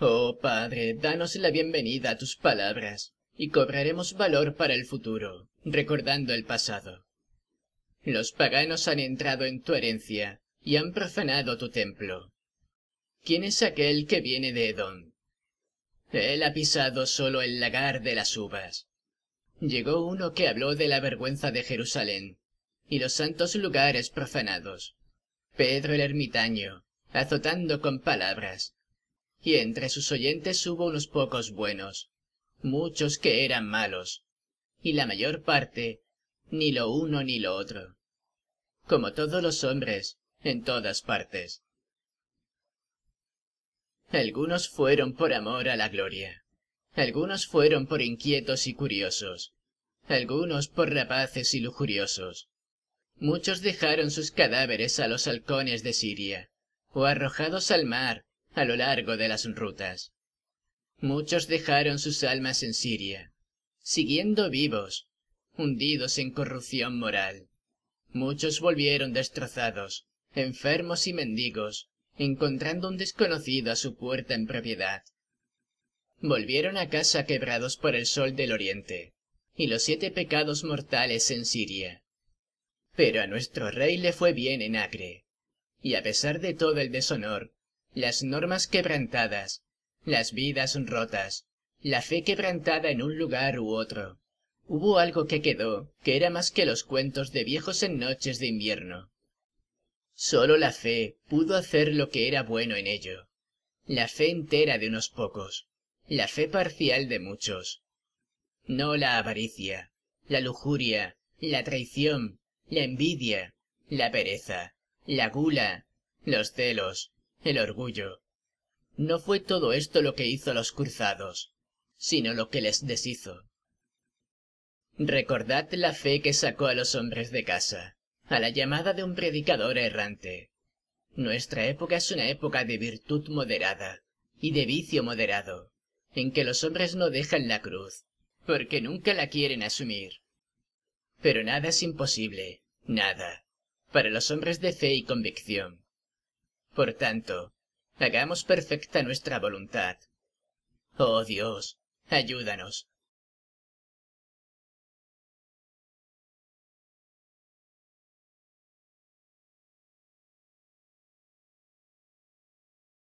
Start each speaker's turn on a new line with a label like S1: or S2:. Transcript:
S1: Oh Padre, danos la bienvenida a tus palabras, y cobraremos valor para el futuro, recordando el pasado. Los paganos han entrado en tu herencia, y han profanado tu templo. ¿Quién es aquel que viene de Edom? Él ha pisado solo el lagar de las uvas. Llegó uno que habló de la vergüenza de Jerusalén, y los santos lugares profanados. Pedro el ermitaño, azotando con palabras, y entre sus oyentes hubo unos pocos buenos muchos que eran malos y la mayor parte ni lo uno ni lo otro como todos los hombres en todas partes algunos fueron por amor a la gloria algunos fueron por inquietos y curiosos algunos por rapaces y lujuriosos muchos dejaron sus cadáveres a los halcones de siria o arrojados al mar a lo largo de las rutas. Muchos dejaron sus almas en Siria, siguiendo vivos, hundidos en corrupción moral. Muchos volvieron destrozados, enfermos y mendigos, encontrando un desconocido a su puerta en propiedad. Volvieron a casa quebrados por el sol del oriente, y los siete pecados mortales en Siria. Pero a nuestro rey le fue bien en Acre, y a pesar de todo el deshonor, las normas quebrantadas, las vidas rotas, la fe quebrantada en un lugar u otro. Hubo algo que quedó, que era más que los cuentos de viejos en noches de invierno. Sólo la fe pudo hacer lo que era bueno en ello. La fe entera de unos pocos, la fe parcial de muchos. No la avaricia, la lujuria, la traición, la envidia, la pereza, la gula, los celos, el orgullo. No fue todo esto lo que hizo a los cruzados, sino lo que les deshizo. Recordad la fe que sacó a los hombres de casa, a la llamada de un predicador errante. Nuestra época es una época de virtud moderada y de vicio moderado, en que los hombres no dejan la cruz, porque nunca la quieren asumir. Pero nada es imposible, nada, para los hombres de fe y convicción. Por tanto, hagamos perfecta nuestra voluntad. Oh Dios, ayúdanos,